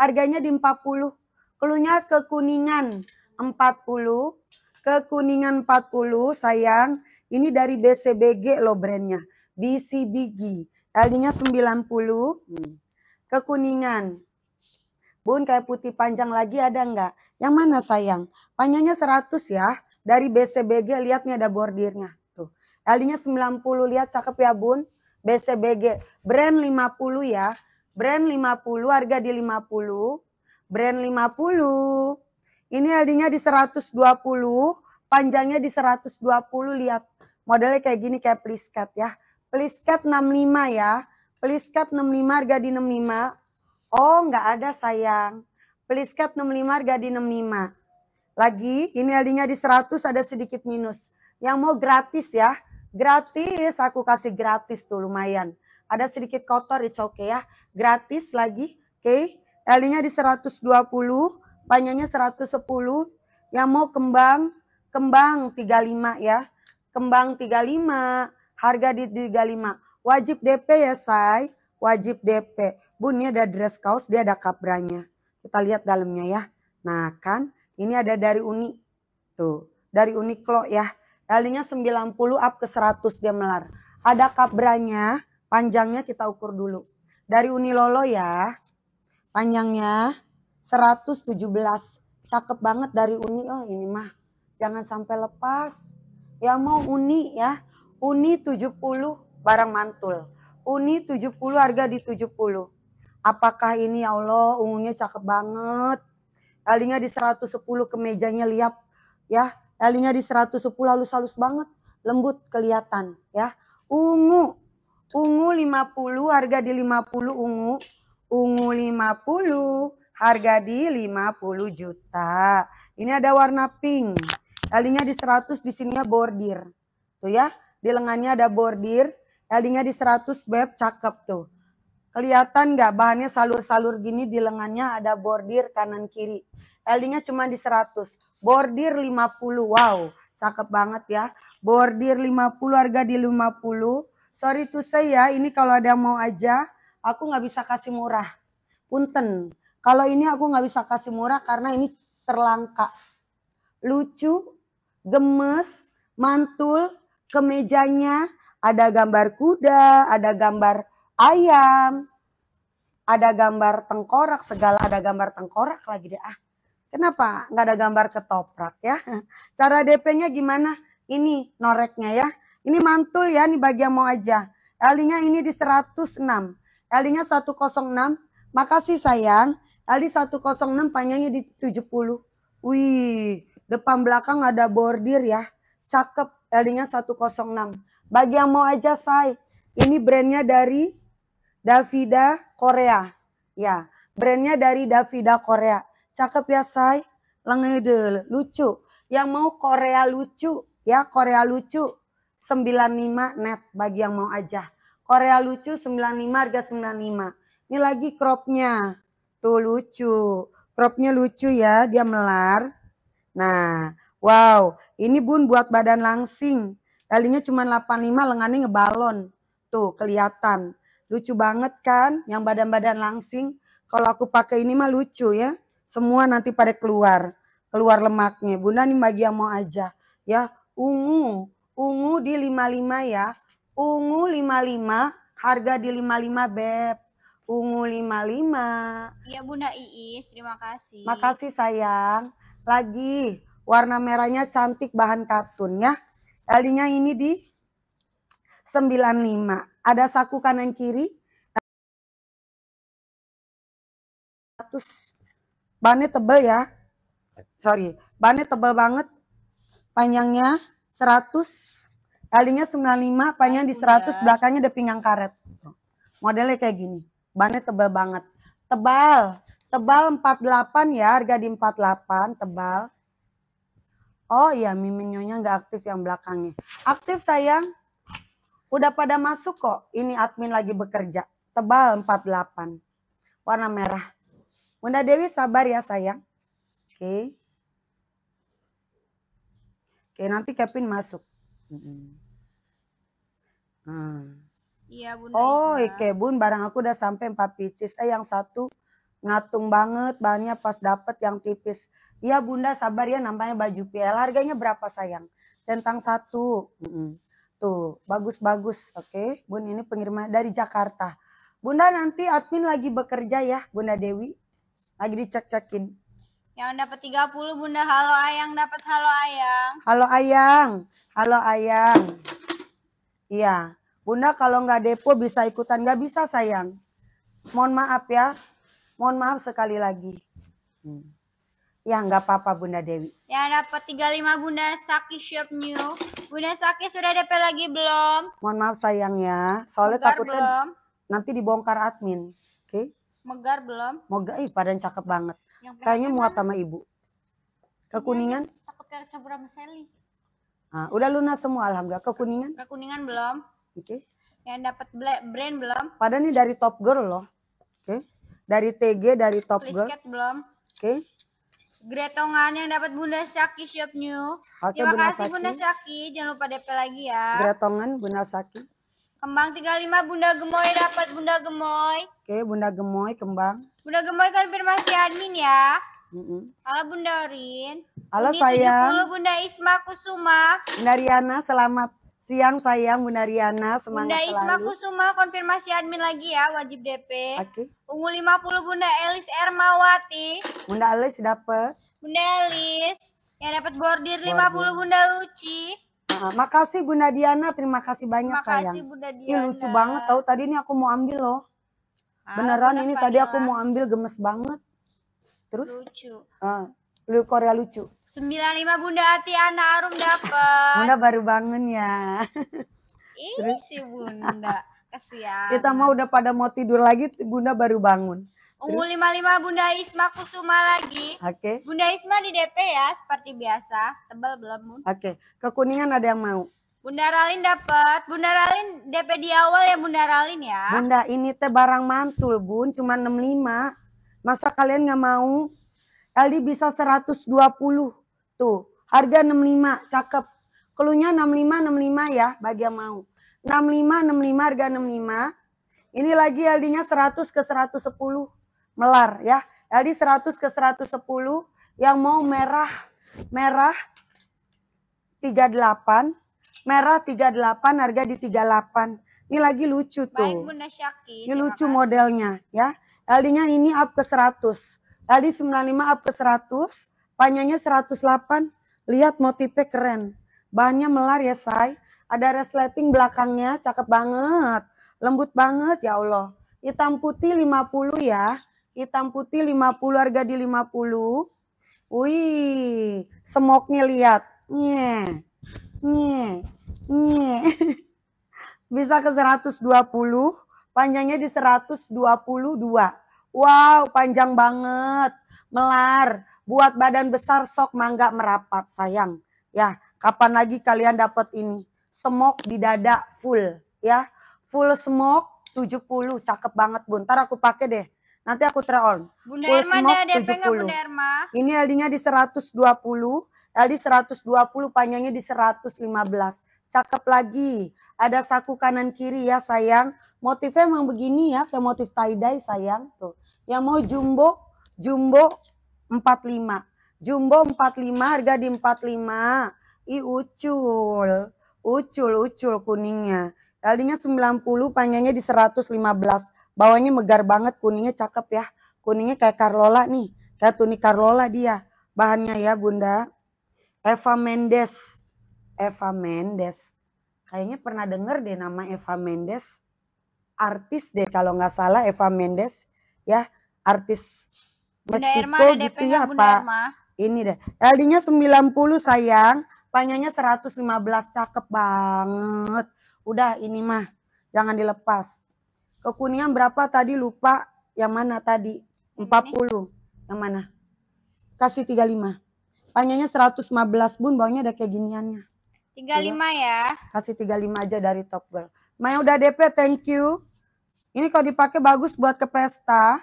harganya di 40. Keluhnya ke Kuningan 40, ke Kuningan 40 sayang. Ini dari BCBG loh brandnya, BCBG. Tadinya 90, Kekuningan. Hmm. ke Kuningan. Bun, kayak putih panjang lagi ada nggak? Yang mana sayang? Panjangnya 100 ya. Dari BCBG lihat nih ada bordirnya. Tuh. Talinya 90 lihat cakep ya Bun. BCBG brand 50 ya. Brand 50, harga di 50. Brand 50. Ini ld di 120, panjangnya di 120. Lihat, modelnya kayak gini kayak please ya. Please 65 ya. Please 65, harga di 65. Oh, nggak ada sayang. Please 65, harga di 65. Lagi, ini ld di 100, ada sedikit minus. Yang mau gratis ya. Gratis, aku kasih gratis tuh lumayan ada sedikit kotor, it's okay ya. Gratis lagi, oke. Okay. L-nya di 120, panjangnya 110. Yang mau kembang, kembang 35 ya. Kembang 35, harga di 35. Wajib DP ya, say. Wajib DP. Bu, ini ada dress kaos, dia ada kabranya. Kita lihat dalamnya ya. Nah, kan ini ada dari Uni. Tuh, dari Uniqlo ya. L-nya 90 up ke 100 dia melar. Ada kabranya, Panjangnya kita ukur dulu. Dari Uni Lolo ya. Panjangnya 117. Cakep banget dari Uni. Oh ini mah. Jangan sampai lepas. Ya mau Uni ya. Uni 70 barang mantul. Uni 70 harga di 70. Apakah ini ya Allah ungunya cakep banget. Talinya di 110 kemejanya liap ya. Talinya di 110 halus-halus banget. Lembut kelihatan ya. Ungu Ungu 50 harga di 50 ungu. Ungu 50 harga di 50 juta. Ini ada warna pink. Talinya di 100 di sininya bordir. Tuh ya, di lengannya ada bordir. Talinya di 100 beb cakep tuh. Kelihatan nggak bahannya salur-salur gini di lengannya ada bordir kanan kiri. talinya cuma di 100. Bordir 50. Wow, cakep banget ya. Bordir 50 harga di 50 sorry to say ya, ini kalau ada yang mau aja, aku nggak bisa kasih murah. Punten. Kalau ini aku nggak bisa kasih murah karena ini terlangka. Lucu, gemes, mantul, kemejanya ada gambar kuda, ada gambar ayam, ada gambar tengkorak, segala ada gambar tengkorak lagi deh ah. Kenapa nggak ada gambar ketoprak ya? Cara DP-nya gimana? Ini noreknya ya. Ini mantul ya, ini bagian mau aja. l ini di 106. L-nya 106. Makasih sayang. L 106 panjangnya di 70. Wih, depan belakang ada bordir ya. Cakep L-nya 106. Bagi yang mau aja say. Ini brandnya dari Davida Korea. Ya, brandnya dari Davida Korea. Cakep ya say. Lengedel, lucu. Yang mau Korea lucu ya, Korea lucu 95 net bagi yang mau aja. Korea lucu 95 harga 95. Ini lagi cropnya. Tuh lucu. Cropnya lucu ya, dia melar. Nah, wow. Ini bun buat badan langsing. Talinya cuma 85, lengannya ngebalon. Tuh, kelihatan. Lucu banget kan yang badan-badan langsing. Kalau aku pakai ini mah lucu ya. Semua nanti pada keluar. Keluar lemaknya. Bunda ini bagi yang mau aja. Ya, ungu Ungu di 55 ya. Ungu 55, harga di 55 Beb. Ungu 55. Iya Bunda Iis, terima kasih. Makasih sayang. Lagi, warna merahnya cantik bahan katun ya. Talinya ini di 95. Ada saku kanan kiri. terus Bannya tebel ya. Sorry, bannya tebel banget. Panjangnya 100 kalinya 95 panjang di 100 belakangnya ada pinggang karet modelnya kayak gini bannya tebal banget tebal tebal 48 ya harga di 48 tebal oh iya miminyonya nggak aktif yang belakangnya aktif sayang udah pada masuk kok ini admin lagi bekerja tebal 48 warna merah Bunda Dewi sabar ya sayang oke okay. Oke, ya, nanti Kevin masuk. Ah. Iya, Hmm. Bun. Oh, oke, Bun, barang aku udah sampai empat pieces. Eh, yang satu ngatung banget, bahannya pas dapet yang tipis. Iya, Bunda, sabar ya namanya baju PL. Harganya berapa, sayang? Centang satu. Hmm. Tuh, bagus-bagus, oke. Bun, ini pengiriman dari Jakarta. Bunda, nanti admin lagi bekerja ya, Bunda Dewi. Lagi dicek-cekin. Yang dapat 30 Bunda Halo Ayang dapat Halo Ayang. Halo Ayang. Halo Ayang. Iya. Bunda kalau nggak depo bisa ikutan. Nggak bisa sayang. Mohon maaf ya. Mohon maaf sekali lagi. Hmm. Ya nggak apa-apa Bunda Dewi. Ya dapat 35 Bunda Saki Shop New. Bunda Saki sudah DP lagi belum? Mohon maaf sayang ya. Soalnya takutnya nanti dibongkar admin. Oke. Okay? Megar belum? Moga, ih badan cakep banget. Kayaknya muat sama ibu. Iya, Kekuningan? Cakep Takut kecebur sama Sally. Ah, udah lunas semua alhamdulillah. Kekuningan? Kekuningan belum. Oke. Okay. Yang dapat brand belum? Padahal nih dari Top Girl loh. Oke. Okay. Dari TG dari Top Please Girl. belum. Oke. Okay. Gretongan yang dapat Bunda Saki Shop New. Okay, Terima Bunda kasih Saki. Bunda Saki. Jangan lupa DP lagi ya. Gretongan Bunda Saki. Kembang 35 Bunda Gemoy dapat Bunda Gemoy. Oke, Bunda Gemoy kembang. Bunda Gemoy konfirmasi admin ya. Mm -mm. Halo Bunda Rin. Halo saya. sayang. 70 Bunda Isma Kusuma. Bunda Riana selamat siang sayang Bunda Riana semangat Bunda selalu. Isma Kusuma konfirmasi admin lagi ya wajib DP. Oke. Okay. Ungu 50 Bunda Elis Ermawati. Bunda Elis dapat. Bunda Elis yang dapat bordir, bordir 50 Bunda Luci makasih Bunda Diana, terima kasih banyak makasih, sayang. Bunda Diana. Ih, lucu banget tahu tadi ini aku mau ambil loh. Ah, Beneran ini tadi aku mau ambil gemes banget. Terus? Lucu. Uh, lu Korea lucu. 95 Bunda Ana Arum dapat. Bunda baru bangun ya. Ini si Bunda. Kasihan. Kita mau udah pada mau tidur lagi, Bunda baru bangun. Umur 55 Bunda Isma Kusuma lagi. Oke. Okay. Bunda Isma di DP ya seperti biasa. Tebal belum, Bun? Oke. Okay. Kekuningan ada yang mau? Bunda Ralin dapat. Bunda Ralin DP di awal ya Bunda Ralin ya. Bunda ini teh barang mantul, Bun, cuma 65. Masa kalian nggak mau? Aldi bisa 120. Tuh, harga 65, cakep. Keluhnya 65 65 ya bagi yang mau. 65 65 harga 65. Ini lagi Aldinya nya 100 ke 110 melar ya. Jadi 100 ke 110 yang mau merah merah 38 merah 38 harga di 38 ini lagi lucu tuh Baik, Bunda Syaki, ini lucu kasih. modelnya ya Aldinya ini up ke 100 LD 95 up ke 100 panjangnya 108 lihat motifnya keren bahannya melar ya say ada resleting belakangnya cakep banget lembut banget ya Allah hitam putih 50 ya Hitam putih 50 harga di 50. Wih, semoknya lihat. Nye. Nye. Nye. Bisa ke 120, panjangnya di 122. Wow, panjang banget. Melar, buat badan besar sok mangga merapat sayang. Ya, kapan lagi kalian dapat ini? Semok di dada full ya. Full semok 70 cakep banget Bun. Ntar aku pakai deh. Nanti aku try on. Bunda Full Erma smoke ada 70. Enggak, Bunda Erma? Ini LD-nya di 120, LD 120, panjangnya di 115. Cakep lagi. Ada saku kanan kiri ya sayang. Motifnya emang begini ya, kayak motif tie-dye sayang. Tuh. Yang mau jumbo, jumbo 45. Jumbo 45, harga di 45. Ih ucul. Ucul, ucul kuningnya. LD-nya 90, panjangnya di 115 Bawahnya megar banget, kuningnya cakep ya. Kuningnya kayak Carlola nih, kayak Tuni Carlola dia. Bahannya ya Bunda. Eva Mendes. Eva Mendes. Kayaknya pernah denger deh nama Eva Mendes. Artis deh kalau nggak salah Eva Mendes ya artis Bunda Meksiko gitu ya Bunda Pak. Irma. Ini deh. LD-nya 90 sayang, panjangnya 115 cakep banget. Udah ini mah jangan dilepas. Kekuningan berapa tadi lupa yang mana tadi? 40. Yang mana? Kasih 35. Panjangnya 115 bun, bawahnya ada kayak giniannya. 35 lima ya. Kasih 35 aja dari Top Girl. Maya udah DP, thank you. Ini kalau dipakai bagus buat ke pesta.